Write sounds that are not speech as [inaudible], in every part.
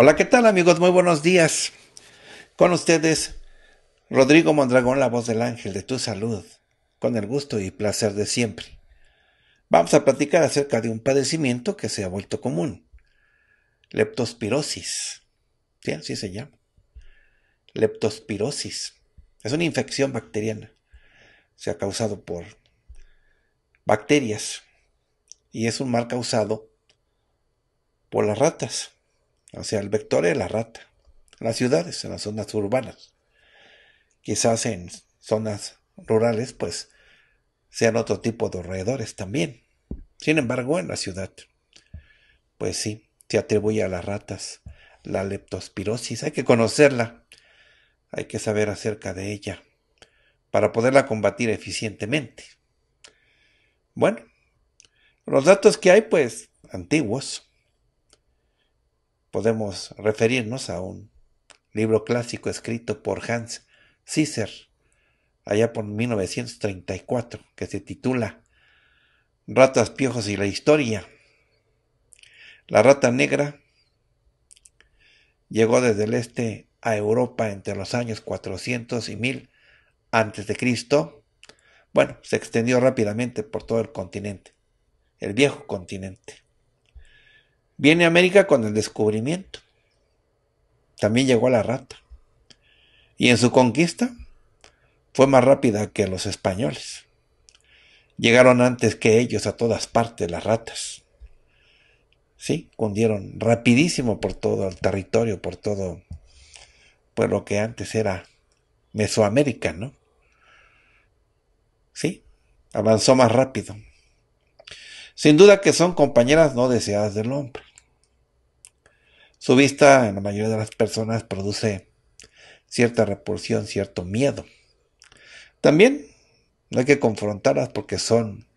Hola, ¿qué tal amigos? Muy buenos días. Con ustedes, Rodrigo Mondragón, la voz del ángel de tu salud, con el gusto y placer de siempre. Vamos a platicar acerca de un padecimiento que se ha vuelto común, leptospirosis. ¿Sí? Así se llama. Leptospirosis. Es una infección bacteriana. Se ha causado por bacterias y es un mal causado por las ratas. O sea, el vector es la rata, en las ciudades, en las zonas urbanas. Quizás en zonas rurales, pues sean otro tipo de roedores también. Sin embargo, en la ciudad, pues sí, se atribuye a las ratas la leptospirosis. Hay que conocerla, hay que saber acerca de ella para poderla combatir eficientemente. Bueno, los datos que hay, pues, antiguos, Podemos referirnos a un libro clásico escrito por Hans Cicer allá por 1934 que se titula Ratas, Piojos y la Historia. La rata negra llegó desde el este a Europa entre los años 400 y 1000 antes de Cristo. Bueno, se extendió rápidamente por todo el continente, el viejo continente. Viene América con el descubrimiento. También llegó la rata. Y en su conquista fue más rápida que los españoles. Llegaron antes que ellos a todas partes las ratas. Sí, cundieron rapidísimo por todo el territorio, por todo pues lo que antes era Mesoamérica, ¿no? Sí, avanzó más rápido. Sin duda que son compañeras no deseadas del hombre. Su vista en la mayoría de las personas produce cierta repulsión, cierto miedo. También no hay que confrontarlas porque son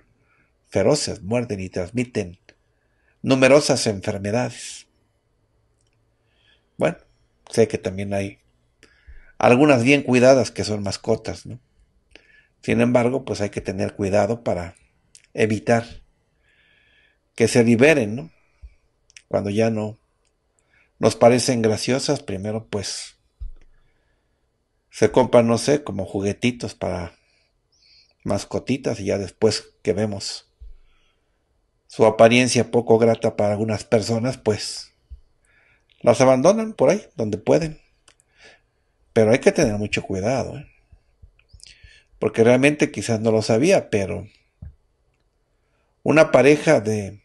feroces, muerden y transmiten numerosas enfermedades. Bueno, sé que también hay algunas bien cuidadas que son mascotas, ¿no? Sin embargo, pues hay que tener cuidado para evitar que se liberen, ¿no? Cuando ya no nos parecen graciosas, primero pues se compran, no sé, como juguetitos para mascotitas y ya después que vemos su apariencia poco grata para algunas personas, pues las abandonan por ahí, donde pueden. Pero hay que tener mucho cuidado, ¿eh? porque realmente quizás no lo sabía, pero una pareja de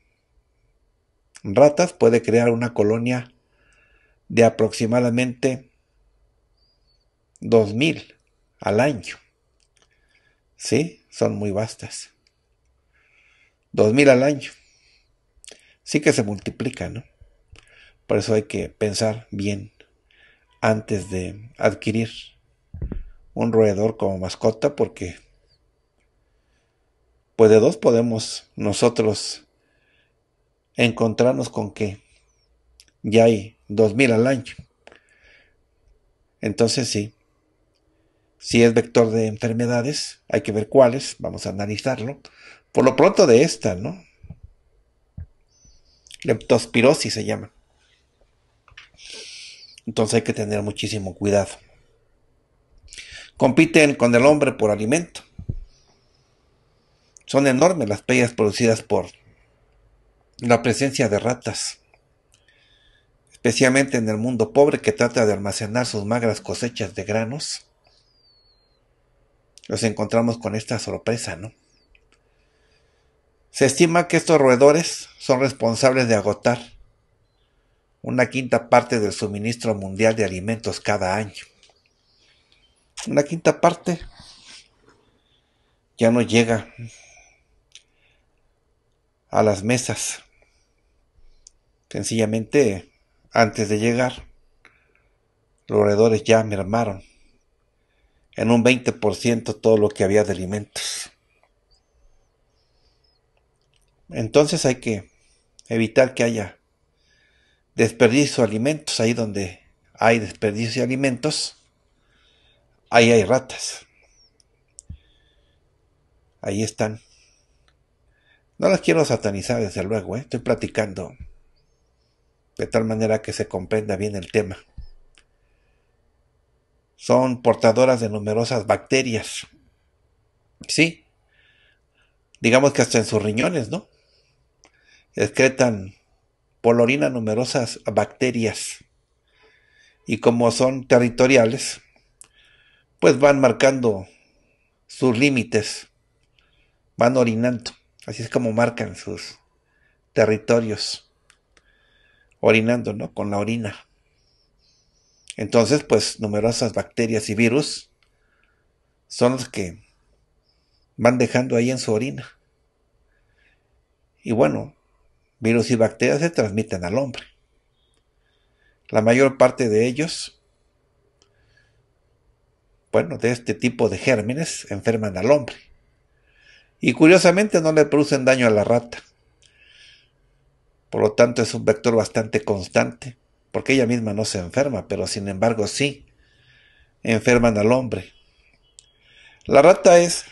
ratas puede crear una colonia de aproximadamente 2.000 al año. ¿Sí? Son muy vastas. 2.000 al año. Sí que se multiplica, ¿no? Por eso hay que pensar bien antes de adquirir un roedor como mascota porque pues de dos podemos nosotros encontrarnos con que ya hay 2.000 al año. Entonces sí, si es vector de enfermedades, hay que ver cuáles, vamos a analizarlo. Por lo pronto de esta, ¿no? Leptospirosis se llama. Entonces hay que tener muchísimo cuidado. Compiten con el hombre por alimento. Son enormes las pellas producidas por la presencia de ratas especialmente en el mundo pobre que trata de almacenar sus magras cosechas de granos, los encontramos con esta sorpresa, ¿no? Se estima que estos roedores son responsables de agotar una quinta parte del suministro mundial de alimentos cada año. Una quinta parte ya no llega a las mesas. Sencillamente antes de llegar, los roedores ya mermaron en un 20% todo lo que había de alimentos. Entonces hay que evitar que haya desperdicio de alimentos. Ahí donde hay desperdicio de alimentos, ahí hay ratas. Ahí están. No las quiero satanizar, desde luego, ¿eh? estoy platicando de tal manera que se comprenda bien el tema. Son portadoras de numerosas bacterias. Sí. Digamos que hasta en sus riñones, ¿no? Excretan por orina numerosas bacterias. Y como son territoriales, pues van marcando sus límites, van orinando. Así es como marcan sus territorios orinando, ¿no? Con la orina. Entonces, pues numerosas bacterias y virus son los que van dejando ahí en su orina. Y bueno, virus y bacterias se transmiten al hombre. La mayor parte de ellos, bueno, de este tipo de gérmenes enferman al hombre. Y curiosamente no le producen daño a la rata. Por lo tanto, es un vector bastante constante, porque ella misma no se enferma, pero sin embargo sí enferman al hombre. La rata es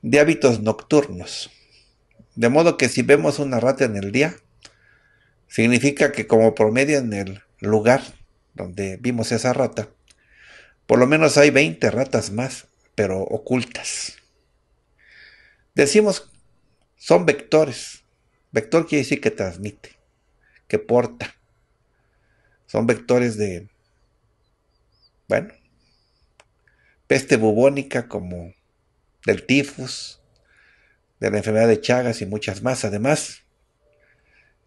de hábitos nocturnos. De modo que si vemos una rata en el día, significa que como promedio en el lugar donde vimos esa rata, por lo menos hay 20 ratas más, pero ocultas. Decimos, son vectores, Vector quiere decir que transmite, que porta. Son vectores de, bueno, peste bubónica como del tifus, de la enfermedad de Chagas y muchas más. Además,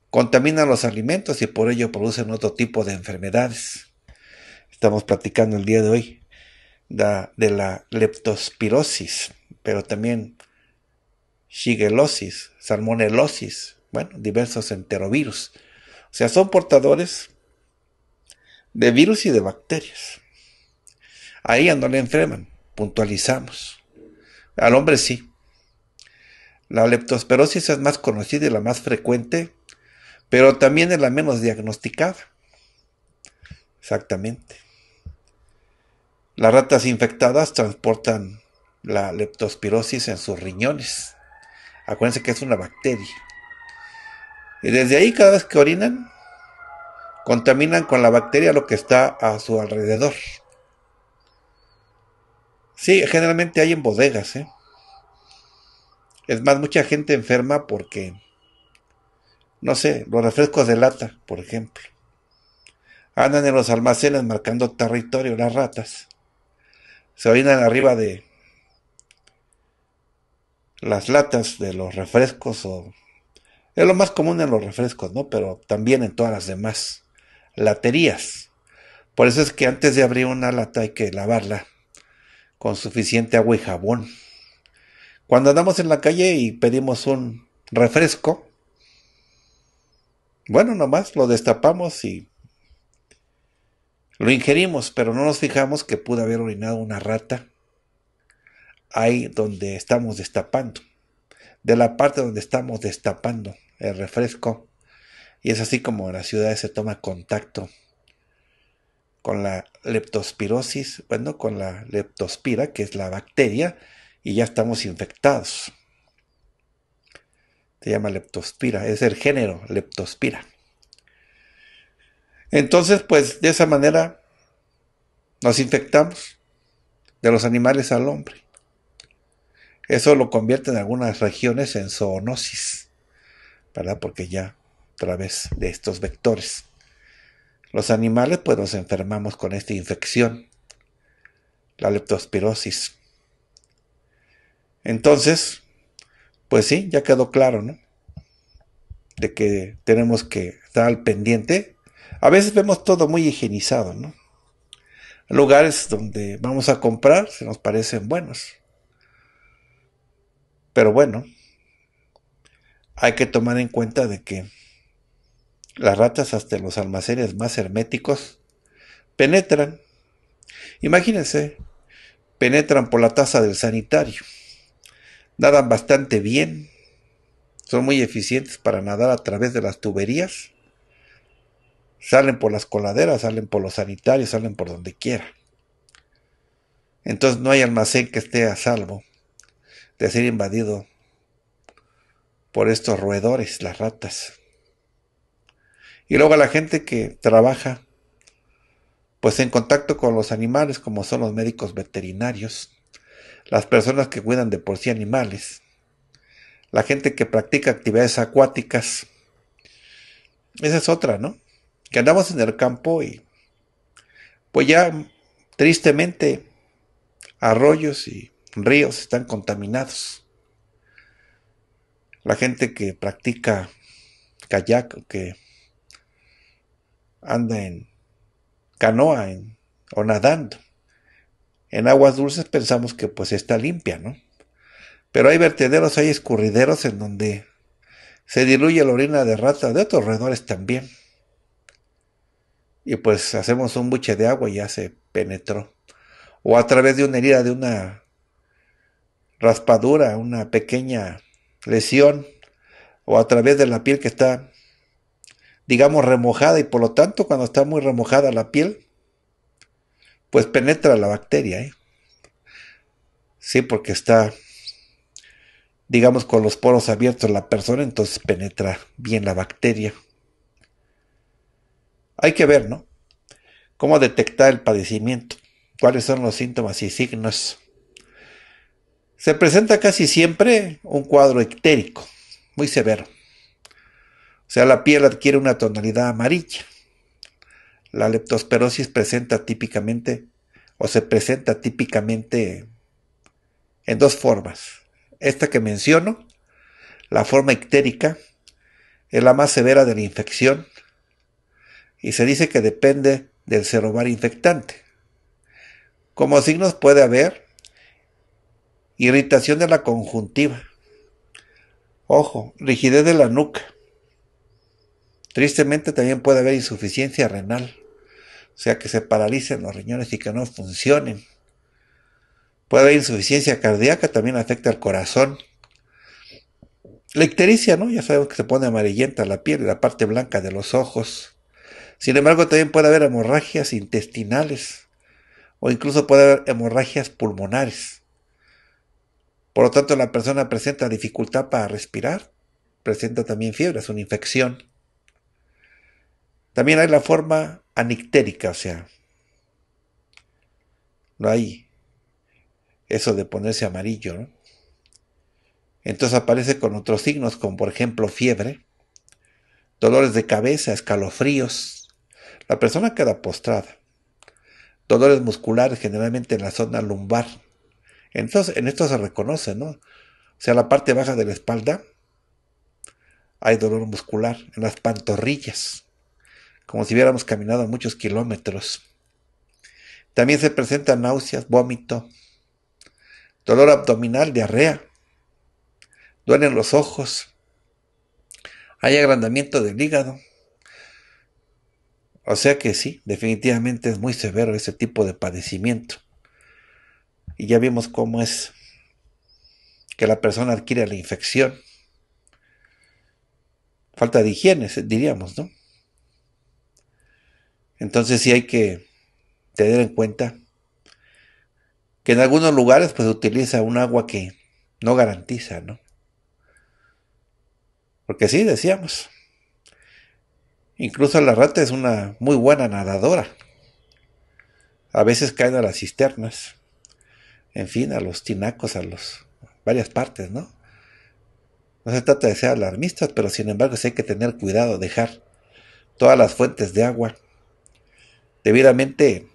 contaminan los alimentos y por ello producen otro tipo de enfermedades. Estamos platicando el día de hoy de, la leptospirosis, pero también shigelosis, salmonelosis, bueno, diversos enterovirus. O sea, son portadores de virus y de bacterias. A ella no le enferman, puntualizamos. Al hombre sí. La leptospirosis es más conocida y la más frecuente, pero también es la menos diagnosticada. Exactamente. Las ratas infectadas transportan la leptospirosis en sus riñones. Acuérdense que es una bacteria. Y desde ahí cada vez que orinan, contaminan con la bacteria lo que está a su alrededor. Sí, generalmente hay en bodegas. ¿eh? Es más, mucha gente enferma porque, no sé, los refrescos de lata, por ejemplo. Andan en los almacenes marcando territorio las ratas. Se orinan arriba de las latas de los refrescos o es lo más común en los refrescos, ¿no? Pero también en todas las demás laterías. Por eso es que antes de abrir una lata hay que lavarla con suficiente agua y jabón. Cuando andamos en la calle y pedimos un refresco, bueno, nomás lo destapamos y lo ingerimos, pero no nos fijamos que pudo haber orinado una rata ahí donde estamos destapando, de la parte donde estamos destapando el refresco. Y es así como en las ciudades se toma contacto con la leptospirosis, bueno, con la leptospira, que es la bacteria, y ya estamos infectados. Se llama leptospira, es el género leptospira. Entonces, pues de esa manera nos infectamos de los animales al hombre. Eso lo convierte en algunas regiones en zoonosis. ¿verdad? Porque ya a través de estos vectores. Los animales pues nos enfermamos con esta infección, la leptospirosis. Entonces, pues sí, ya quedó claro, ¿no? De que tenemos que estar al pendiente. A veces vemos todo muy higienizado, ¿no? Lugares donde vamos a comprar se nos parecen buenos. Pero bueno, hay que tomar en cuenta de que las ratas hasta los almacenes más herméticos penetran. Imagínense, penetran por la taza del sanitario. Nadan bastante bien. Son muy eficientes para nadar a través de las tuberías. Salen por las coladeras, salen por los sanitarios, salen por donde quiera. Entonces no hay almacén que esté a salvo de ser invadido por estos roedores, las ratas. Y luego a la gente que trabaja pues en contacto con los animales como son los médicos veterinarios, las personas que cuidan de por sí animales, la gente que practica actividades acuáticas. Esa es otra, ¿no? Que andamos en el campo y pues ya tristemente arroyos y ríos están contaminados. La gente que practica kayak, que anda en canoa o nadando. En aguas dulces pensamos que pues está limpia, ¿no? Pero hay vertederos, hay escurrideros en donde se diluye la orina de rata de otros roedores también. Y pues hacemos un buche de agua y ya se penetró. O a través de una herida, de una raspadura, una pequeña lesión o a través de la piel que está, digamos, remojada y por lo tanto cuando está muy remojada la piel, pues penetra la bacteria. ¿eh? Sí, porque está, digamos, con los poros abiertos la persona, entonces penetra bien la bacteria. Hay que ver, ¿no? Cómo detectar el padecimiento, cuáles son los síntomas y signos. Se presenta casi siempre un cuadro ictérico, muy severo. O sea, la piel adquiere una tonalidad amarilla. La leptosperosis presenta típicamente, o se presenta típicamente en dos formas. Esta que menciono, la forma ictérica, es la más severa de la infección y se dice que depende del serovar infectante. Como signos puede haber Irritación de la conjuntiva. Ojo, rigidez de la nuca. Tristemente también puede haber insuficiencia renal, o sea que se paralicen los riñones y que no funcionen. Puede haber insuficiencia cardíaca, también afecta al corazón. La ictericia, ¿no? Ya sabemos que se pone amarillenta la piel y la parte blanca de los ojos. Sin embargo, también puede haber hemorragias intestinales o incluso puede haber hemorragias pulmonares. Por lo tanto, la persona presenta dificultad para respirar, presenta también fiebre, es una infección. También hay la forma anictérica, o sea, no hay eso de ponerse amarillo, Entonces aparece con otros signos, como por ejemplo fiebre, dolores de cabeza, escalofríos. La persona queda postrada. Dolores musculares generalmente en la zona lumbar, entonces, en esto se reconoce, ¿no? O sea, la parte baja de la espalda hay dolor muscular, en las pantorrillas, como si hubiéramos caminado muchos kilómetros. También se presentan náuseas, vómito, dolor abdominal, diarrea, duelen los ojos, hay agrandamiento del hígado. O sea que sí, definitivamente es muy severo ese tipo de padecimiento. Y ya vimos cómo es que la persona adquiere la infección. Falta de higiene, diríamos, ¿no? Entonces sí hay que tener en cuenta que en algunos lugares pues utiliza un agua que no garantiza, ¿no? Porque sí, decíamos. Incluso la rata es una muy buena nadadora. A veces caen a las cisternas en fin, a los tinacos, a los varias partes, ¿no? No se trata de ser alarmistas, pero sin embargo sí hay que tener cuidado, dejar todas las fuentes de agua debidamente,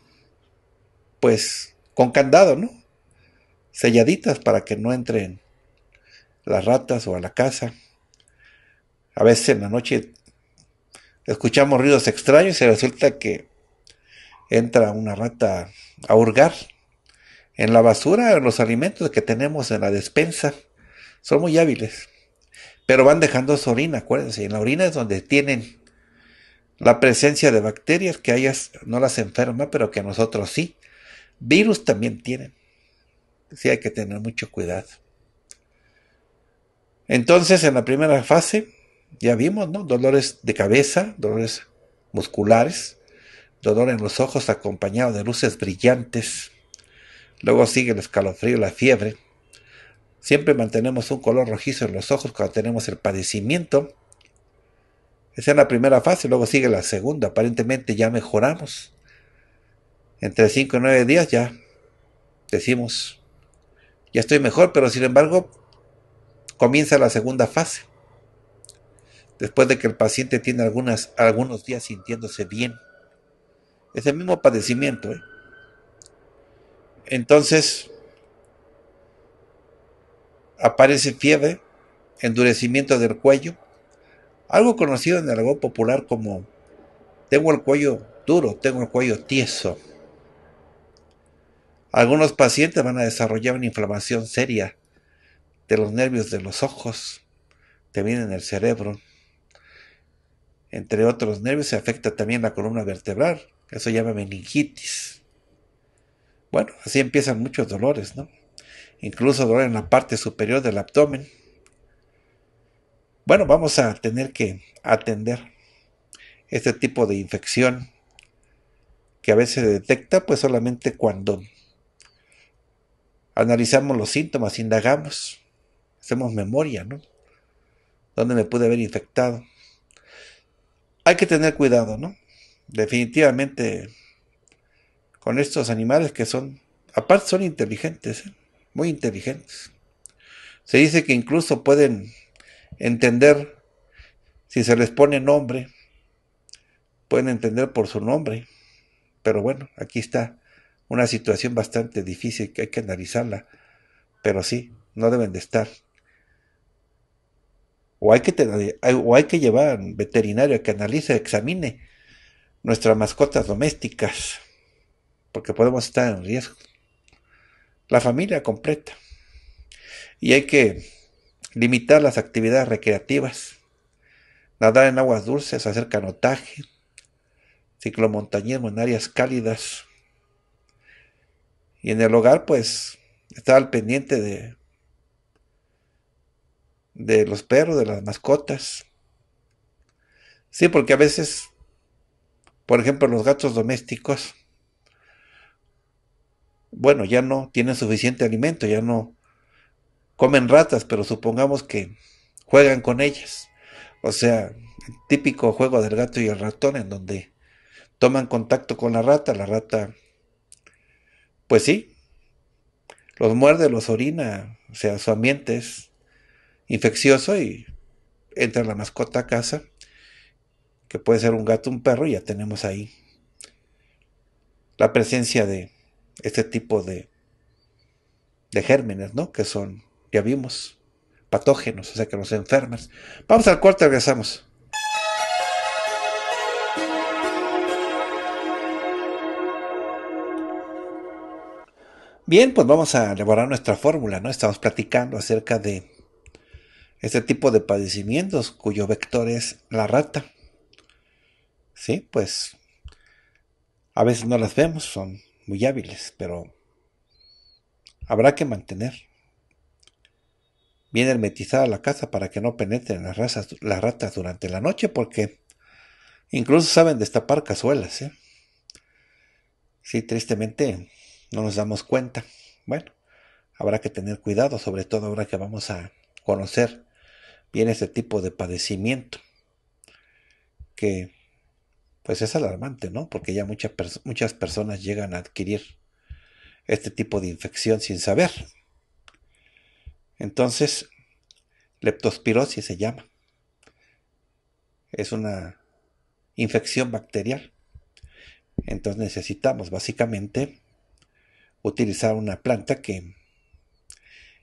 pues, con candado, ¿no? Selladitas para que no entren las ratas o a la casa. A veces en la noche escuchamos ruidos extraños y resulta que entra una rata a hurgar en la basura, en los alimentos que tenemos en la despensa. Son muy hábiles. Pero van dejando su orina, acuérdense. En la orina es donde tienen la presencia de bacterias que ellas no las enferma, pero que a nosotros sí. Virus también tienen. Sí hay que tener mucho cuidado. Entonces, en la primera fase, ya vimos, ¿no? Dolores de cabeza, dolores musculares, dolor en los ojos acompañado de luces brillantes, Luego sigue el escalofrío, la fiebre. Siempre mantenemos un color rojizo en los ojos cuando tenemos el padecimiento. Esa es la primera fase, luego sigue la segunda. Aparentemente ya mejoramos. Entre 5 y 9 días ya decimos, ya estoy mejor, pero sin embargo comienza la segunda fase. Después de que el paciente tiene algunos días sintiéndose bien. Es el mismo padecimiento. ¿eh? Entonces aparece fiebre, endurecimiento del cuello, algo conocido en el argot popular como tengo el cuello duro, tengo el cuello tieso. Algunos pacientes van a desarrollar una inflamación seria de los nervios de los ojos, también en el cerebro. Entre otros nervios se afecta también la columna vertebral, eso se llama meningitis. Bueno, así empiezan muchos dolores, ¿no? Incluso dolor en la parte superior del abdomen. Bueno, vamos a tener que atender este tipo de infección que a veces se detecta pues solamente cuando analizamos los síntomas, indagamos, hacemos memoria, ¿no? ¿Dónde me pude haber infectado? Hay que tener cuidado, ¿no? Definitivamente con estos animales que son, aparte son inteligentes, ¿eh? muy inteligentes. Se dice que incluso pueden entender si se les pone nombre, pueden entender por su nombre. Pero bueno, aquí está una situación bastante difícil que hay que analizarla. Pero sí, no deben de estar. O hay que, tener, o hay que llevar a un veterinario que analice, examine nuestras mascotas domésticas porque podemos estar en riesgo. La familia completa. Y hay que limitar las actividades recreativas, nadar en aguas dulces, hacer canotaje, ciclomontañismo en áreas cálidas. Y en el hogar, pues, estar al pendiente de, de los perros, de las mascotas. Sí, porque a veces, por ejemplo, los gatos domésticos bueno, ya no tienen suficiente alimento, ya no comen ratas, pero supongamos que juegan con ellas. O sea, el típico juego del gato y el ratón en donde toman contacto con la rata, la rata, pues sí, los muerde, los orina, o sea, su ambiente es infeccioso y entra la mascota a casa, que puede ser un gato, un perro, y ya tenemos ahí la presencia de este tipo de, de gérmenes, ¿no? Que son, ya vimos, patógenos, o sea, que nos enferman. Vamos al cuarto y regresamos. Bien, pues vamos a elaborar nuestra fórmula, ¿no? Estamos platicando acerca de este tipo de padecimientos cuyo vector es la rata. Sí, pues a veces no las vemos, son muy hábiles, pero habrá que mantener bien hermetizada la casa para que no penetren las, las ratas durante la noche, porque incluso saben destapar cazuelas. ¿eh? Sí, tristemente no nos damos cuenta. Bueno, habrá que tener cuidado, sobre todo ahora que vamos a conocer bien este tipo de padecimiento que pues es alarmante, ¿no? Porque ya muchas, muchas personas llegan a adquirir este tipo de infección sin saber. Entonces, leptospirosis se llama. Es una infección bacterial. Entonces necesitamos básicamente utilizar una planta que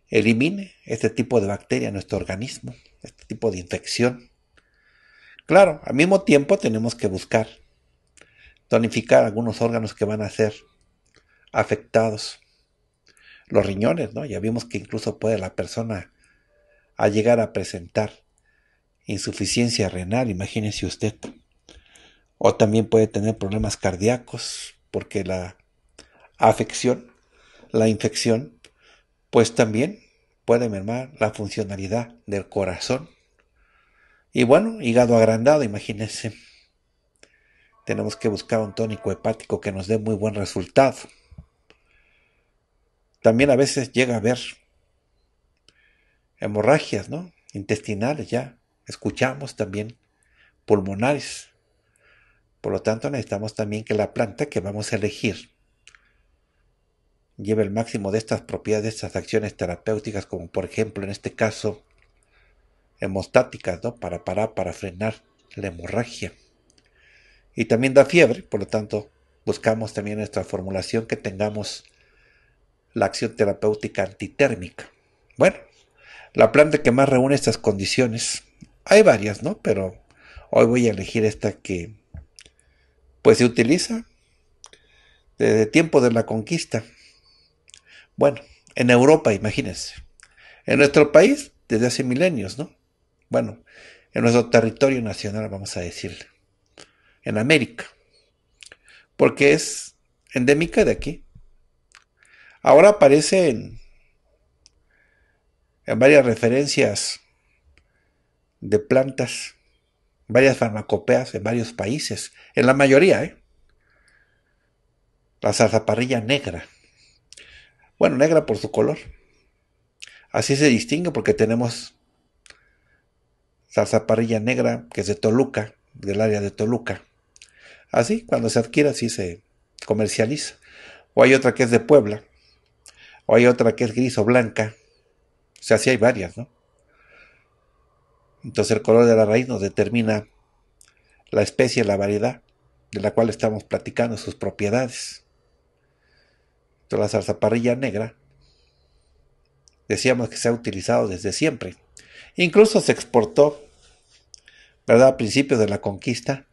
elimine este tipo de bacteria en nuestro organismo, este tipo de infección. Claro, al mismo tiempo tenemos que buscar tonificar algunos órganos que van a ser afectados. Los riñones, ¿no? Ya vimos que incluso puede la persona a llegar a presentar insuficiencia renal, imagínese usted. O también puede tener problemas cardíacos porque la afección, la infección, pues también puede mermar la funcionalidad del corazón y bueno, hígado agrandado, imagínense. Tenemos que buscar un tónico hepático que nos dé muy buen resultado. También a veces llega a haber hemorragias, ¿no? Intestinales ya. Escuchamos también pulmonares. Por lo tanto, necesitamos también que la planta que vamos a elegir lleve el máximo de estas propiedades, de estas acciones terapéuticas, como por ejemplo en este caso hemostáticas, ¿no? Para parar, para frenar la hemorragia. Y también da fiebre, por lo tanto, buscamos también nuestra formulación que tengamos la acción terapéutica antitérmica. Bueno, la planta que más reúne estas condiciones, hay varias, ¿no? Pero hoy voy a elegir esta que pues se utiliza desde tiempo de la conquista. Bueno, en Europa, imagínense. En nuestro país, desde hace milenios, ¿no? bueno, en nuestro territorio nacional, vamos a decirle, en América, porque es endémica de aquí. Ahora aparece en, en varias referencias de plantas, varias farmacopeas en varios países, en la mayoría, ¿eh? La zarzaparrilla negra. Bueno, negra por su color. Así se distingue porque tenemos salsa parrilla negra, que es de Toluca, del área de Toluca. Así, cuando se adquiere, así se comercializa. O hay otra que es de Puebla, o hay otra que es gris o blanca. O sea, sí hay varias, ¿no? Entonces el color de la raíz nos determina la especie, la variedad de la cual estamos platicando, sus propiedades. Entonces la zarzaparrilla negra, decíamos que se ha utilizado desde siempre. Incluso se exportó ¿verdad? A principios de la conquista,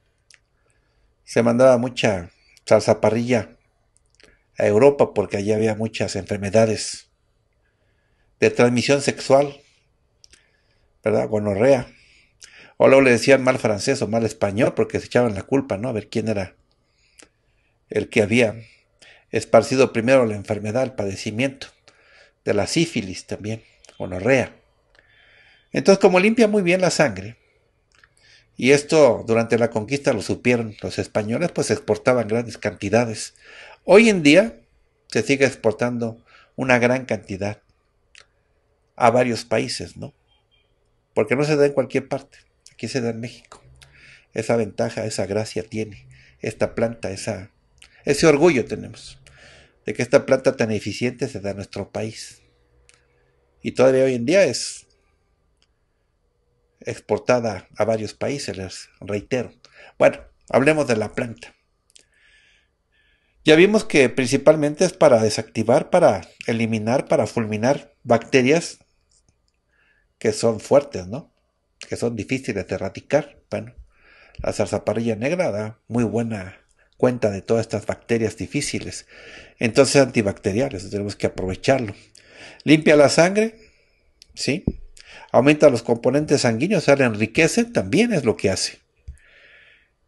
se mandaba mucha salsa parrilla a Europa porque allí había muchas enfermedades de transmisión sexual, ¿verdad? Gonorrea. O luego le decían mal francés o mal español porque se echaban la culpa, ¿no? A ver quién era el que había esparcido primero la enfermedad, el padecimiento de la sífilis también, gonorrea. Entonces, como limpia muy bien la sangre, y esto durante la conquista lo supieron los españoles, pues exportaban grandes cantidades. Hoy en día se sigue exportando una gran cantidad a varios países, ¿no? Porque no se da en cualquier parte, aquí se da en México. Esa ventaja, esa gracia tiene esta planta, esa, ese orgullo tenemos de que esta planta tan eficiente se da en nuestro país. Y todavía hoy en día es exportada a varios países, les reitero. Bueno, hablemos de la planta. Ya vimos que principalmente es para desactivar, para eliminar, para fulminar bacterias que son fuertes, ¿no? Que son difíciles de erradicar. Bueno, la zarzaparrilla negra da muy buena cuenta de todas estas bacterias difíciles. Entonces antibacteriales, tenemos que aprovecharlo. Limpia la sangre, ¿sí? aumenta los componentes sanguíneos, se le enriquece, también es lo que hace.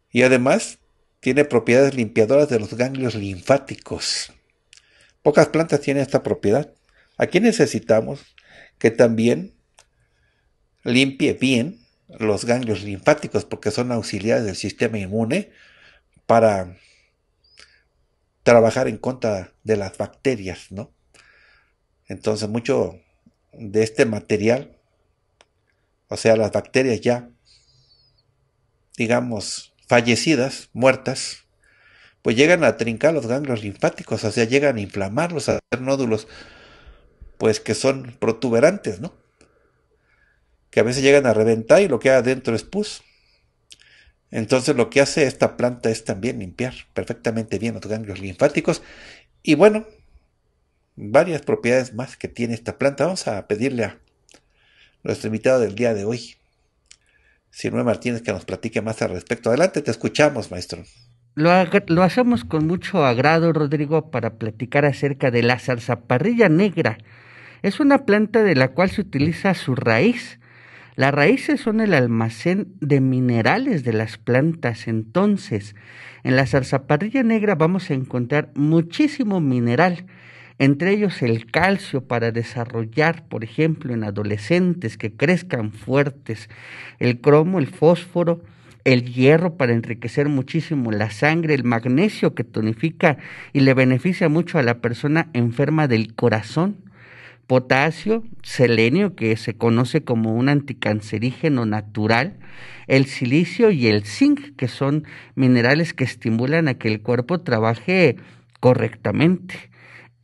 Y además tiene propiedades limpiadoras de los ganglios linfáticos. Pocas plantas tienen esta propiedad. Aquí necesitamos que también limpie bien los ganglios linfáticos porque son auxiliares del sistema inmune para trabajar en contra de las bacterias, ¿no? Entonces mucho de este material o sea, las bacterias ya, digamos, fallecidas, muertas, pues llegan a trincar los ganglios linfáticos, o sea, llegan a inflamarlos, a hacer nódulos, pues que son protuberantes, ¿no? Que a veces llegan a reventar y lo que hay adentro es pus. Entonces lo que hace esta planta es también limpiar perfectamente bien los ganglios linfáticos y bueno, varias propiedades más que tiene esta planta. Vamos a pedirle a nuestro invitado del día de hoy, Sirme Martínez, que nos platique más al respecto. Adelante, te escuchamos, maestro. lo, hacemos con mucho agrado, Rodrigo, para platicar acerca de la zarzaparrilla negra. Es una planta de la cual se utiliza su raíz. Las raíces son el almacén de minerales de las plantas. Entonces, en la zarzaparrilla negra vamos a encontrar muchísimo mineral entre ellos el calcio para desarrollar, por ejemplo, en adolescentes que crezcan fuertes, el cromo, el fósforo, el hierro para enriquecer muchísimo la sangre, el magnesio que tonifica y le beneficia mucho a la persona enferma del corazón, potasio, selenio que se conoce como un anticancerígeno natural, el silicio y el zinc que son minerales que estimulan a que el cuerpo trabaje correctamente.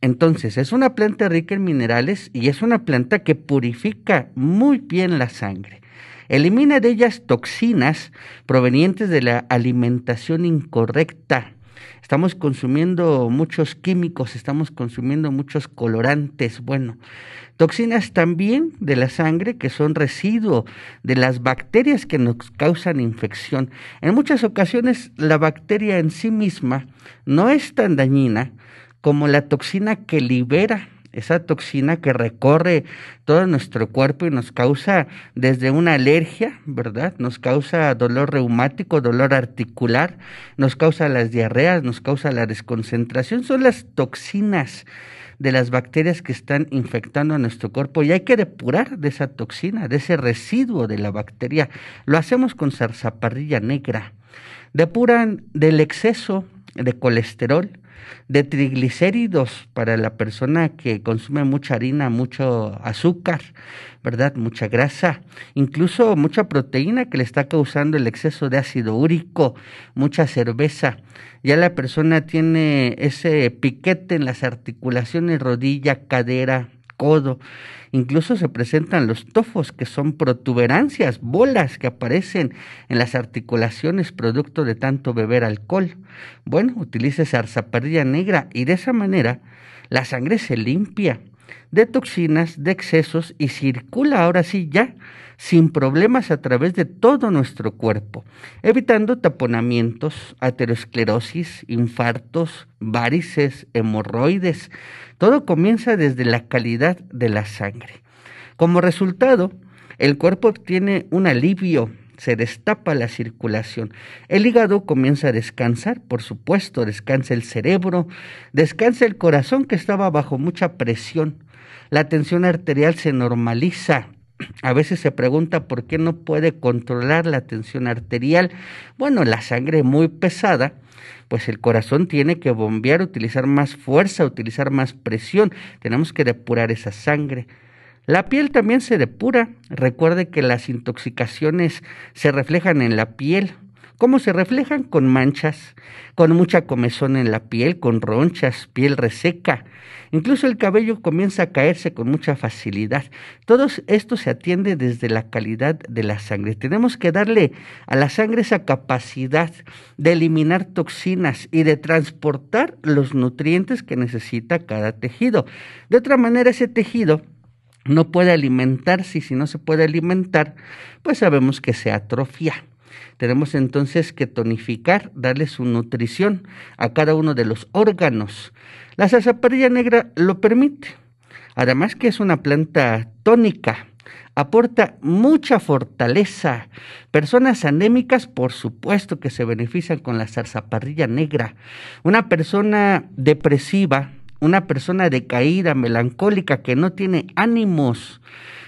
Entonces, es una planta rica en minerales y es una planta que purifica muy bien la sangre. Elimina de ellas toxinas provenientes de la alimentación incorrecta. Estamos consumiendo muchos químicos, estamos consumiendo muchos colorantes, bueno, toxinas también de la sangre que son residuo de las bacterias que nos causan infección. En muchas ocasiones la bacteria en sí misma no es tan dañina, como la toxina que libera esa toxina que recorre todo nuestro cuerpo y nos causa desde una alergia, ¿verdad? Nos causa dolor reumático, dolor articular, nos causa las diarreas, nos causa la desconcentración. Son las toxinas de las bacterias que están infectando a nuestro cuerpo y hay que depurar de esa toxina, de ese residuo de la bacteria. Lo hacemos con zarzaparrilla negra. Depuran del exceso de colesterol, de triglicéridos para la persona que consume mucha harina, mucho azúcar, ¿verdad? Mucha grasa, incluso mucha proteína que le está causando el exceso de ácido úrico, mucha cerveza. Ya la persona tiene ese piquete en las articulaciones, rodilla, cadera, codo. Incluso se presentan los tofos, que son protuberancias, bolas que aparecen en las articulaciones producto de tanto beber alcohol. Bueno, utilice zarzaparrilla negra y de esa manera la sangre se limpia de toxinas, de excesos y circula ahora sí ya sin problemas a través de todo nuestro cuerpo, evitando taponamientos, aterosclerosis, infartos, varices, hemorroides, todo comienza desde la calidad de la sangre. Como resultado, el cuerpo obtiene un alivio, se destapa la circulación. El hígado comienza a descansar, por supuesto, descansa el cerebro, descansa el corazón que estaba bajo mucha presión. La tensión arterial se normaliza, a veces se pregunta por qué no puede controlar la tensión arterial. Bueno, la sangre es muy pesada, pues el corazón tiene que bombear, utilizar más fuerza, utilizar más presión. Tenemos que depurar esa sangre. La piel también se depura. Recuerde que las intoxicaciones se reflejan en la piel. ¿Cómo se reflejan? Con manchas, con mucha comezón en la piel, con ronchas, piel reseca. Incluso el cabello comienza a caerse con mucha facilidad. Todo esto se atiende desde la calidad de la sangre. Tenemos que darle a la sangre esa capacidad de eliminar toxinas y de transportar los nutrientes que necesita cada tejido. De otra manera, ese tejido no puede alimentarse y si no se puede alimentar, pues sabemos que se atrofia. Tenemos entonces que tonificar, darle su nutrición a cada uno de los órganos. La zarzaparrilla negra lo permite. Además que es una planta tónica, aporta mucha fortaleza. Personas anémicas, por supuesto que se benefician con la zarzaparrilla negra. Una persona depresiva, una persona decaída, melancólica, que no tiene ánimos,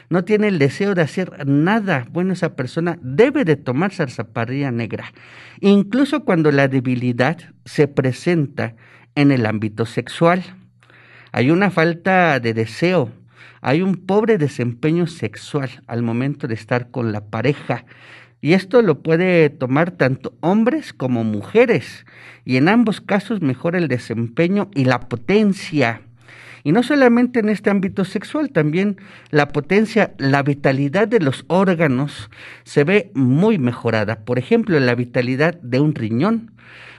no tiene el deseo de hacer nada, bueno, esa persona debe de tomar zarzaparrilla negra, incluso cuando la debilidad se presenta en el ámbito sexual. Hay una falta de deseo, hay un pobre desempeño sexual al momento de estar con la pareja. Y esto lo puede tomar tanto hombres como mujeres. Y en ambos casos mejora el desempeño y la potencia y no solamente en este ámbito sexual, también la potencia, la vitalidad de los órganos se ve muy mejorada. Por ejemplo, la vitalidad de un riñón.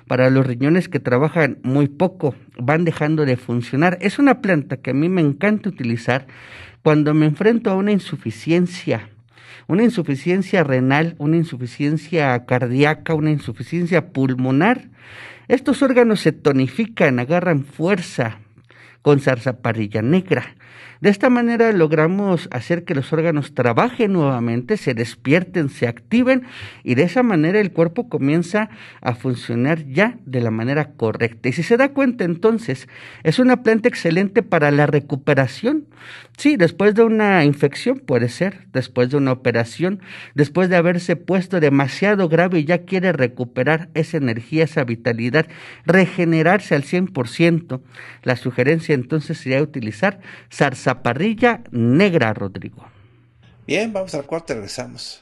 Para los riñones que trabajan muy poco, van dejando de funcionar. Es una planta que a mí me encanta utilizar cuando me enfrento a una insuficiencia una insuficiencia renal, una insuficiencia cardíaca, una insuficiencia pulmonar. Estos órganos se tonifican, agarran fuerza, con parrilla negra. De esta manera logramos hacer que los órganos trabajen nuevamente, se despierten, se activen y de esa manera el cuerpo comienza a funcionar ya de la manera correcta. Y si se da cuenta entonces, es una planta excelente para la recuperación. Sí, después de una infección puede ser, después de una operación, después de haberse puesto demasiado grave y ya quiere recuperar esa energía, esa vitalidad, regenerarse al 100%. La sugerencia entonces sería utilizar zarzaparrilla negra, Rodrigo. Bien, vamos al cuarto. regresamos.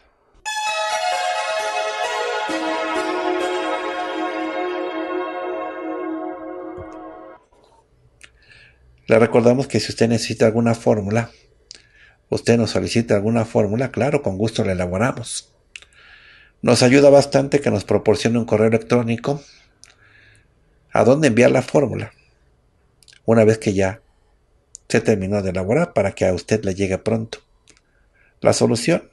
Le recordamos que si usted necesita alguna fórmula, usted nos solicita alguna fórmula, claro, con gusto la elaboramos. Nos ayuda bastante que nos proporcione un correo electrónico a dónde enviar la fórmula. Una vez que ya se terminó de elaborar para que a usted le llegue pronto. La solución,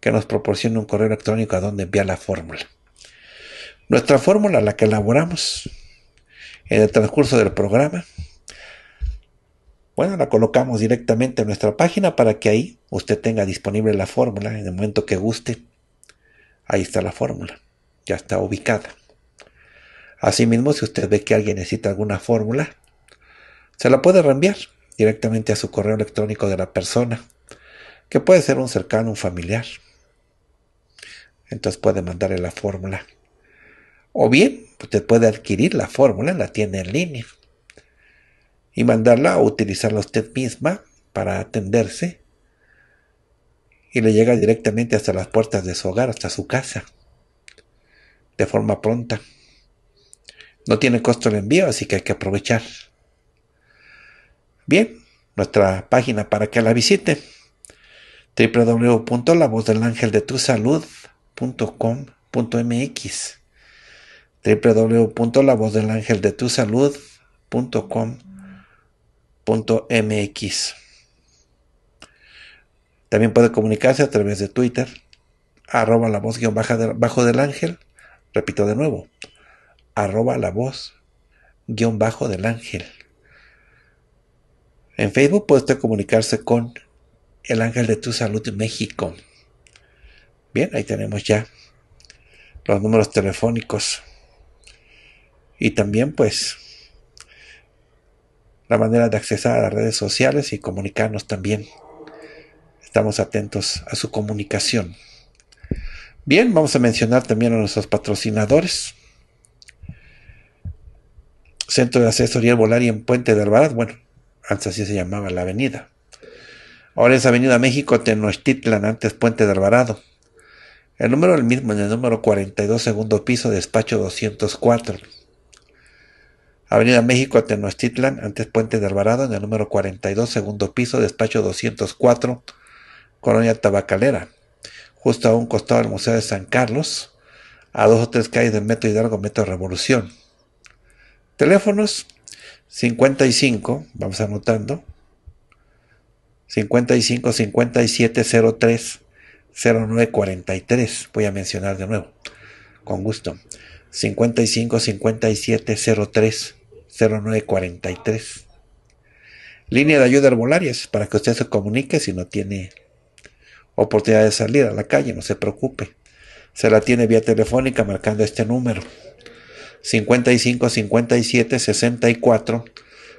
que nos proporcione un correo electrónico a donde enviar la fórmula. Nuestra fórmula, la que elaboramos en el transcurso del programa, bueno, la colocamos directamente en nuestra página para que ahí usted tenga disponible la fórmula en el momento que guste. Ahí está la fórmula, ya está ubicada. Asimismo, si usted ve que alguien necesita alguna fórmula, se la puede reenviar directamente a su correo electrónico de la persona, que puede ser un cercano, un familiar. Entonces puede mandarle la fórmula. O bien, usted puede adquirir la fórmula, la tiene en línea, y mandarla o utilizarla usted misma para atenderse y le llega directamente hasta las puertas de su hogar, hasta su casa, de forma pronta. No tiene costo el envío, así que hay que aprovechar. Bien, nuestra página para que la visite www.lavozdelangeldetusalud.com.mx www.lavozdelangeldetusalud.com.mx También puede comunicarse a través de Twitter, arroba la voz guión bajo del ángel, repito de nuevo, arroba la voz guión bajo del ángel. En Facebook puede usted comunicarse con el Ángel de Tu Salud México. Bien, ahí tenemos ya los números telefónicos. Y también pues la manera de accesar a las redes sociales y comunicarnos también. Estamos atentos a su comunicación. Bien, vamos a mencionar también a nuestros patrocinadores. Centro de Asesoría Volar en Puente de Alvarado. Bueno, antes así se llamaba la avenida. Ahora es Avenida México Tenochtitlan, antes Puente de Alvarado. El número del el mismo, en el número 42, segundo piso, despacho 204. Avenida México Tenochtitlan, antes Puente de Alvarado, en el número 42, segundo piso, despacho 204, Colonia Tabacalera, justo a un costado del Museo de San Carlos, a dos o tres calles del Metro Hidalgo, Metro Revolución. Teléfonos 55, vamos anotando, 55 57 03 09 voy a mencionar de nuevo, con gusto, 55 57 03 09 Línea de ayuda herbolarias para que usted se comunique si no tiene oportunidad de salir a la calle, no se preocupe. Se la tiene vía telefónica marcando este número 55 57 64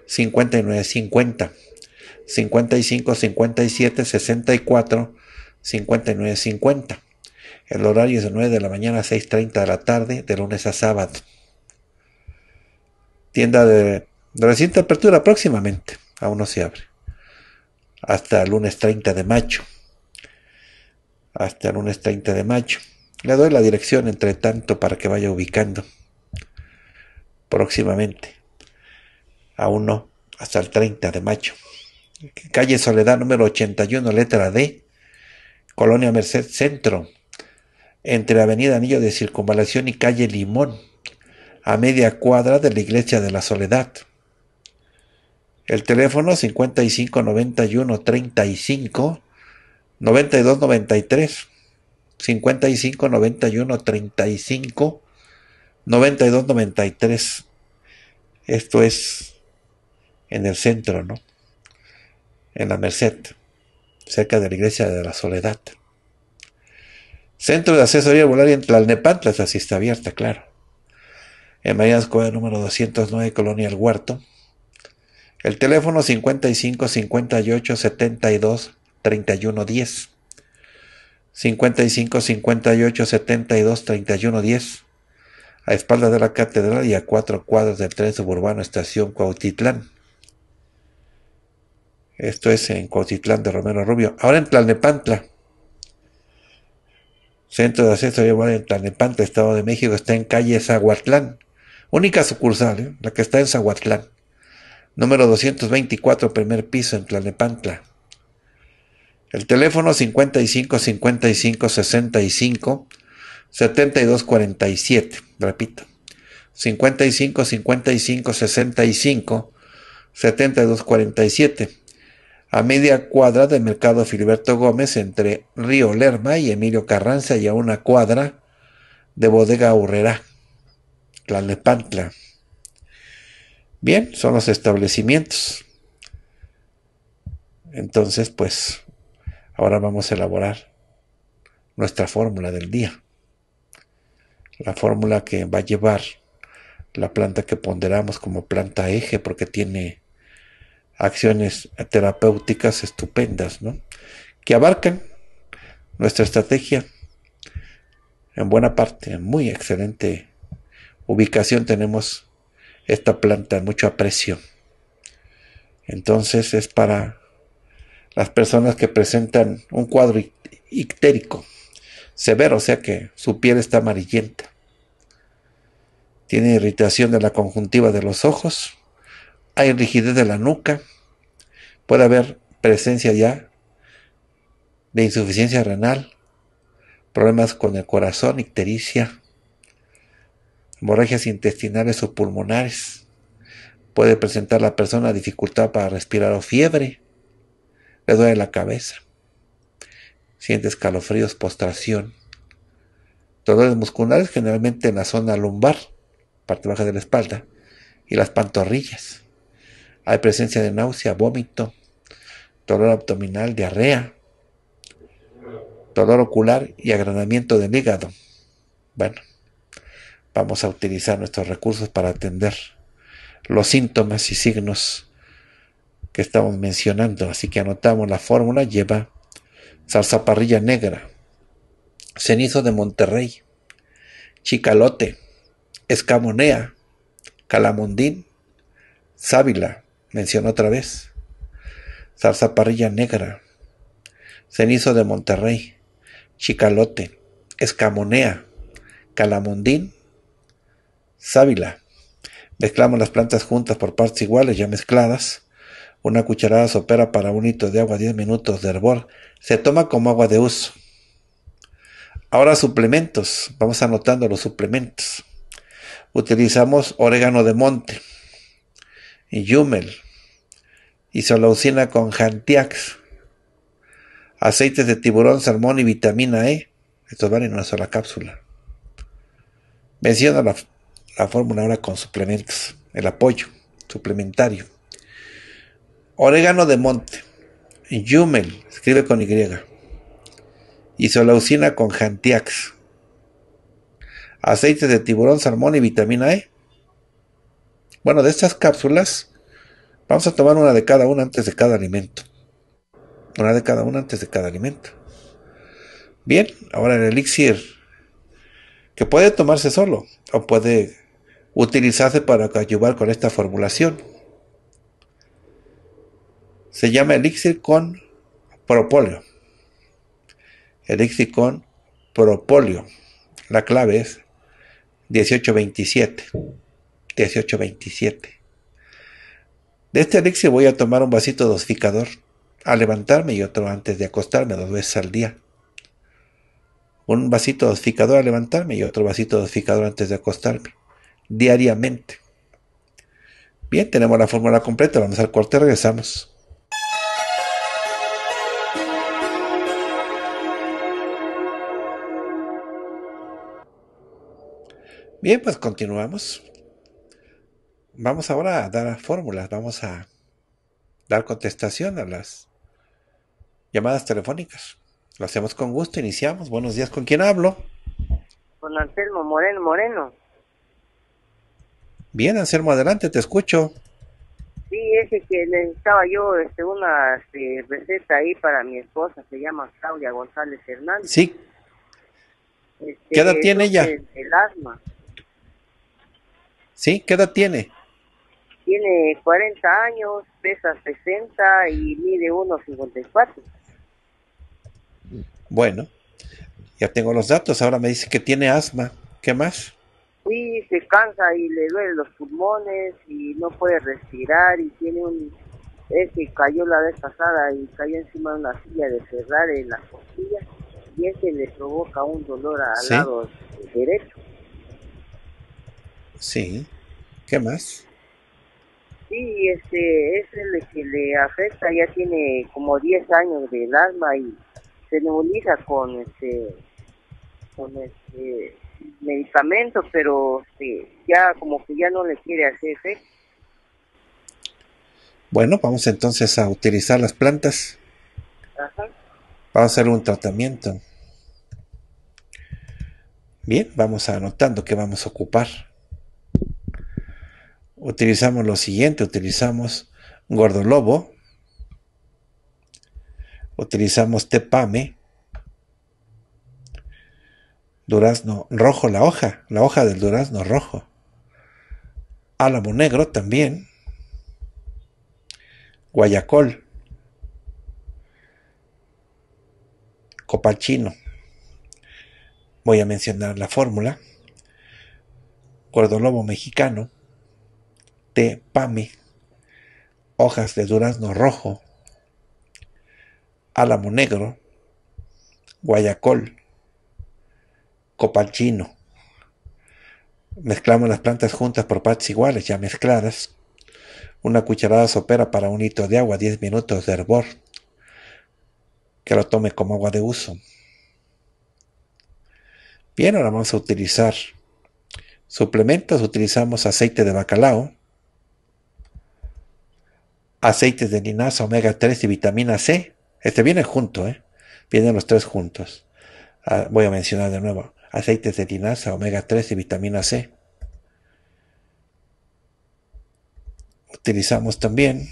59 50 55 57 64 59 50 el horario es de 9 de la mañana a 6.30 de la tarde de lunes a sábado tienda de, reciente apertura próximamente aún no se abre hasta lunes 30 de mayo hasta lunes 30 de mayo le doy la dirección entre tanto para que vaya ubicando próximamente. Aún no, hasta el 30 de mayo. Calle Soledad número 81, letra D, Colonia Merced Centro, entre Avenida Anillo de Circunvalación y Calle Limón, a media cuadra de la Iglesia de la Soledad. El teléfono 5591 35 92 93 55 91 35 92-93. Esto es en el centro, ¿no? En la Merced, cerca de la iglesia de la Soledad. Centro de asesoría volar en Tlalnepantla, así está abierta, claro. En María Escobar, número 209, Colonia El Huerto. El teléfono 55 58 72 31 10. 55 58 72 31 10 a espaldas de la catedral y a cuatro cuadras del tren suburbano Estación Cuautitlán. Esto es en Cuautitlán de Romero Rubio. Ahora en Tlalnepantla. Centro de acceso llevar en Tlalnepantla, Estado de México, está en calle Zahuatlán. Única sucursal, ¿eh? la que está en Zahuatlán. Número 224, primer piso en Tlalnepantla. El teléfono 55 55 7247, repito. 55 55 65 72 47. A media cuadra del mercado Filiberto Gómez entre Río Lerma y Emilio Carranza y a una cuadra de Bodega Urrera, Tlalnepantla. Bien, son los establecimientos. Entonces, pues, ahora vamos a elaborar nuestra fórmula del día la fórmula que va a llevar la planta que ponderamos como planta eje porque tiene acciones terapéuticas estupendas, ¿no? Que abarcan nuestra estrategia en buena parte, en muy excelente ubicación tenemos esta planta, mucho aprecio. Entonces es para las personas que presentan un cuadro ictérico severo, o sea que su piel está amarillenta tiene irritación de la conjuntiva de los ojos, hay rigidez de la nuca, puede haber presencia ya de insuficiencia renal, problemas con el corazón, ictericia, hemorragias intestinales o pulmonares. Puede presentar la persona dificultad para respirar o fiebre. Le duele la cabeza. Siente escalofríos, postración. Dolores musculares generalmente en la zona lumbar parte baja de la espalda y las pantorrillas. Hay presencia de náusea, vómito, dolor abdominal, diarrea, dolor ocular y agranamiento del hígado. Bueno, vamos a utilizar nuestros recursos para atender los síntomas y signos que estamos mencionando. Así que anotamos la fórmula, lleva salsaparrilla negra, cenizo de Monterrey, chicalote, Escamonea, Calamondín, Sábila, mencionó otra vez, parrilla Negra, Cenizo de Monterrey, Chicalote, Escamonea, Calamondín, Sábila. Mezclamos las plantas juntas por partes iguales, ya mezcladas. Una cucharada sopera para un hito de agua, 10 minutos de hervor. Se toma como agua de uso. Ahora suplementos. Vamos anotando los suplementos utilizamos orégano de monte, y yumel, Isolaucina con jantiax, aceites de tiburón, salmón y vitamina E. Estos van en una sola cápsula. Menciona la, fórmula ahora con suplementos, el apoyo suplementario. Orégano de monte, yumel, escribe con Y, Isolaucina con jantiax aceite de tiburón, salmón y vitamina E. Bueno, de estas cápsulas, vamos a tomar una de cada una antes de cada alimento. Una de cada una antes de cada alimento. Bien, ahora el elixir, que puede tomarse solo o puede utilizarse para ayudar con esta formulación. Se llama elixir con propóleo. Elixir con propóleo. La clave es 1827. 1827. De este elixir voy a tomar un vasito dosificador, a levantarme y otro antes de acostarme dos veces al día. Un vasito dosificador a levantarme y otro vasito dosificador antes de acostarme, diariamente. Bien, tenemos la fórmula completa, vamos al corte, regresamos. Bien, pues continuamos. Vamos ahora a dar fórmulas, vamos a dar contestación a las llamadas telefónicas. Lo hacemos con gusto, iniciamos. Buenos días, ¿con quién hablo? Con Anselmo Moreno Moreno. Bien, Anselmo, adelante, te escucho. Sí, ese que necesitaba yo este, una eh, receta ahí para mi esposa, se llama Claudia González Hernández. Sí. ¿Qué edad este, tiene ella? El, el asma. ¿Sí? ¿Qué edad tiene? Tiene 40 años, pesa 60 y mide 1,54. Bueno, ya tengo los datos. Ahora me dice que tiene asma. ¿Qué más? Sí, se cansa y le duelen los pulmones y no puede respirar y tiene un... que cayó la vez pasada y cayó encima de una silla de cerrar en la costilla y ese le provoca un dolor al lado derecho. Sí. ¿Qué más? Sí, este, es el que le afecta, ya tiene como 10 años del alma y se nebuliza con este, con este medicamento, pero este, ya como que ya no le quiere hacer efecto. Bueno, vamos entonces a utilizar las plantas. Ajá. Vamos a hacer un tratamiento. Bien, vamos anotando qué vamos a ocupar utilizamos lo siguiente, utilizamos gordolobo, utilizamos tepame, durazno rojo, la hoja, la hoja del durazno rojo, álamo negro también, guayacol, copachino. Voy a mencionar la fórmula. gordolobo mexicano, pami hojas de durazno rojo, álamo negro, guayacol, copal chino. Mezclamos las plantas juntas por partes iguales, ya mezcladas. Una cucharada sopera para un litro de agua, 10 minutos de hervor, que lo tome como agua de uso. Bien, ahora vamos a utilizar suplementos. Utilizamos aceite de bacalao, aceites de linaza, omega 3 y vitamina C. Este viene junto, ¿eh? Vienen los tres juntos. Ah, voy a mencionar de nuevo. Aceites de linaza, omega 3 y vitamina C. Utilizamos también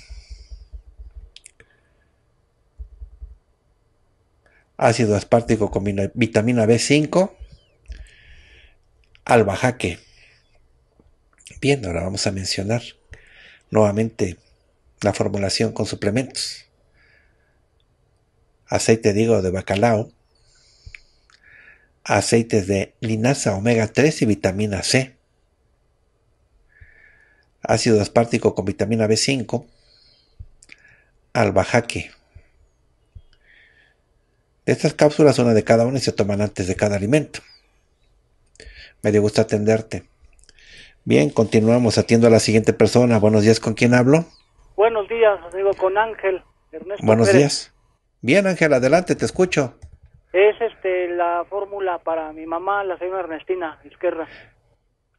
ácido aspartico con vitamina B5, albahaque. Bien, ahora vamos a mencionar nuevamente la formulación con suplementos. Aceite de higo de bacalao, aceites de linaza omega 3 y vitamina C, ácido aspartico con vitamina B5, albajaque. De estas cápsulas, una de cada una y se toman antes de cada alimento. Me dio gusto atenderte. Bien, continuamos. Atiendo a la siguiente persona. Buenos días, ¿con quién hablo? Buenos días, digo con Ángel. Ernesto Buenos días. Bien, Ángel, adelante, te escucho. Es este la fórmula para mi mamá, la señora Ernestina Izquierda.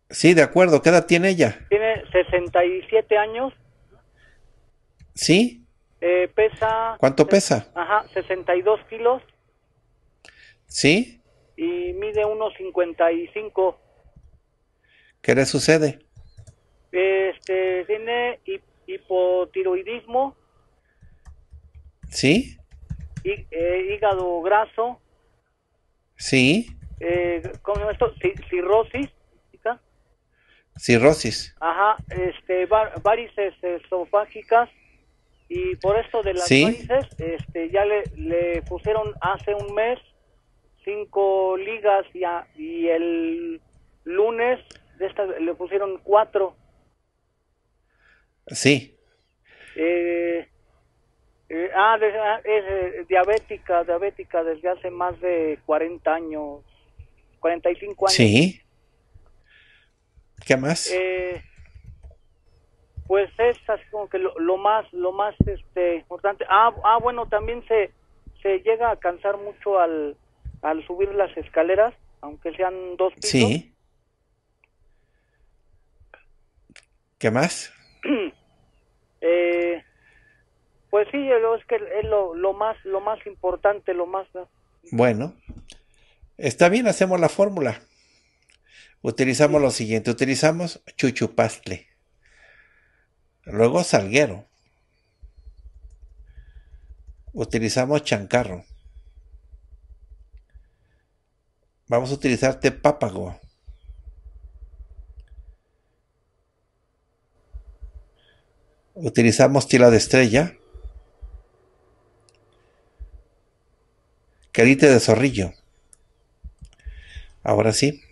Sí, de acuerdo. ¿Qué edad tiene ella? Tiene 67 años. ¿Sí? Eh, pesa... ¿Cuánto pesa? Ajá, 62 kilos. ¿Sí? Y mide unos cinco. ¿Qué le sucede? Este, tiene y hipotiroidismo. ¿Sí? Eh, hígado graso. Sí. Eh, ¿Cómo se llama esto? Cirrosis. Cirrosis. Ajá, este, varices esofágicas. Y por esto de las varices, este, ya le, pusieron hace un mes cinco ligas y, el lunes de esta le pusieron cuatro. Sí. Eh, eh, ah, ah, es eh, diabética, diabética desde hace más de 40 años, 45 años. Sí. ¿Qué más? Eh, pues es así como que lo, lo, más lo más este importante ah, ah bueno también se se llega a cansar mucho al, al subir las escaleras aunque sean dos pisos sí qué más [clears throat] Eh, pues sí, es que es lo, más, lo más importante, lo más... Bueno, está bien, hacemos la fórmula. Utilizamos lo siguiente, utilizamos chuchupastle, luego salguero, utilizamos chancarro, vamos a utilizar tepápago, utilizamos Tila de estrella, calite de zorrillo. Ahora sí,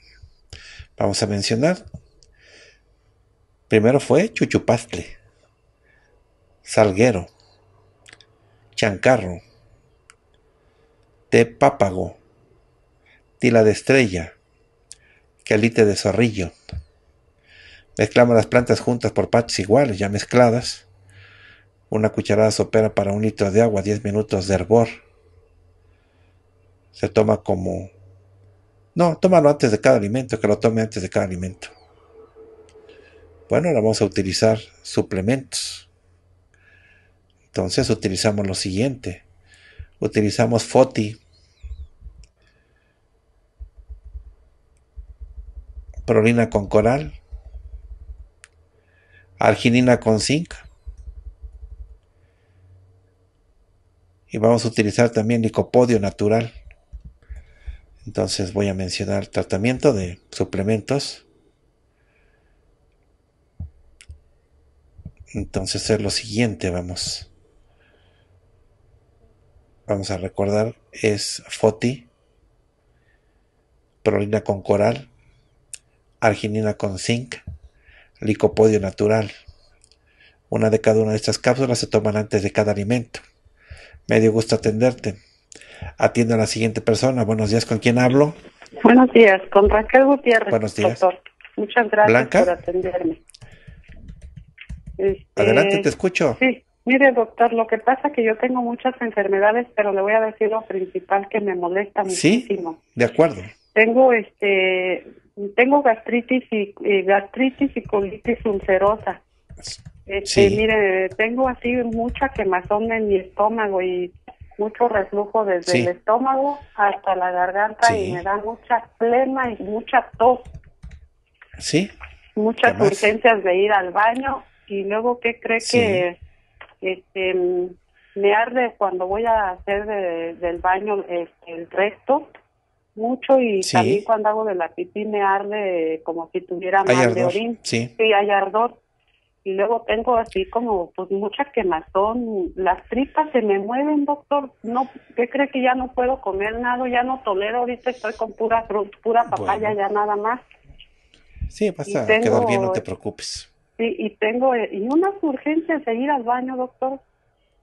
vamos a mencionar. Primero fue Chuchupaste, salguero, chancarro, tepápago, tila de estrella, calite de zorrillo. Mezclamos las plantas juntas por partes iguales, ya mezcladas. Una cucharada sopera para un litro de agua, 10 minutos de hervor. Se toma como... No, tómalo antes de cada alimento, que lo tome antes de cada alimento. Bueno, ahora vamos a utilizar suplementos. Entonces utilizamos lo siguiente. Utilizamos FOTI. Prolina con coral arginina con zinc. Y vamos a utilizar también licopodio natural. Entonces voy a mencionar tratamiento de suplementos. Entonces es lo siguiente, vamos. Vamos a recordar, es FOTI, prolina con coral, arginina con zinc, licopodio natural. Una de cada una de estas cápsulas se toman antes de cada alimento. Me dio gusto atenderte. Atiendo a la siguiente persona. Buenos días, ¿con quién hablo? Buenos días, con Raquel Gutiérrez. Buenos días. Doctor. Muchas gracias por atenderme. Este, Adelante, te escucho. Sí, mire, doctor, lo que pasa es que yo tengo muchas enfermedades, pero le voy a decir lo principal que me molesta ¿Sí? muchísimo. De acuerdo. Tengo este tengo gastritis y gastritis y colitis ulcerosa. Este, sí. Mire, tengo así mucha quemazón en mi estómago y mucho reflujo desde el estómago hasta la garganta y me da mucha plena y mucha tos. Sí. Muchas urgencias de ir al baño y luego qué cree que este me arde cuando voy a hacer del baño este, el resto mucho y también cuando hago de la pipí me arde como si tuviera más de orín. Sí. hay ardor. Y luego tengo así como pues mucha quemazón, las tripas se me mueven, doctor. No, ¿qué cree que ya no puedo comer nada? Ya no tolero, ahorita estoy con pura pura papaya, ya nada más. Sí, pasa, quedar bien, no te preocupes. y tengo eh, y unas urgencias de ir al baño, doctor.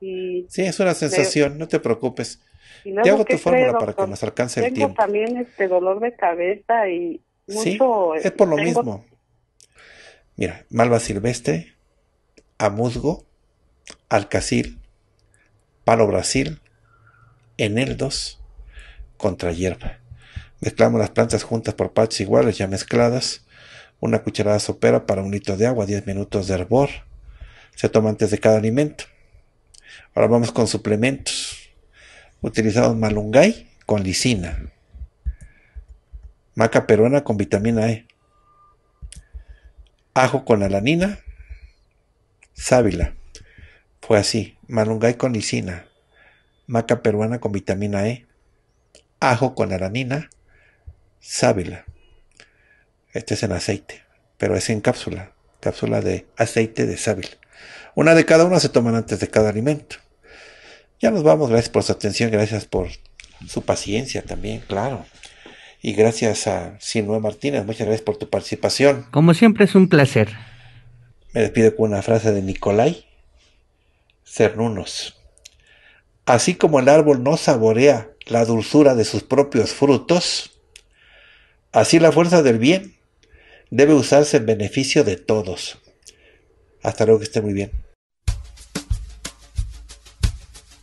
Y sí, es una sensación, no te preocupes. Y Te hago tu fórmula para que nos alcance el tiempo. también este dolor de cabeza y mucho... es por lo mismo. Mira, malva silvestre, amuzgo, alcacil, palo brasil, eneldos, contra hierba. Mezclamos las plantas juntas por partes iguales ya mezcladas. Una cucharada sopera para un litro de agua, 10 minutos de hervor. Se toma antes de cada alimento. Ahora vamos con suplementos Utilizamos malungay con lisina, maca peruana con vitamina E, ajo con alanina, sábila. Fue así, malungay con lisina, maca peruana con vitamina E, ajo con alanina, sábila. Este es en aceite, pero es en cápsula, cápsula de aceite de sábila. Una de cada una se toman antes de cada alimento. Ya nos vamos, gracias por su atención, gracias por su paciencia también, claro. Y gracias a Sinue Martínez, muchas gracias por tu participación. Como siempre es un placer. Me despido con una frase de Nicolai Cernunos. Así como el árbol no saborea la dulzura de sus propios frutos, así la fuerza del bien debe usarse en beneficio de todos. Hasta luego, que esté muy bien.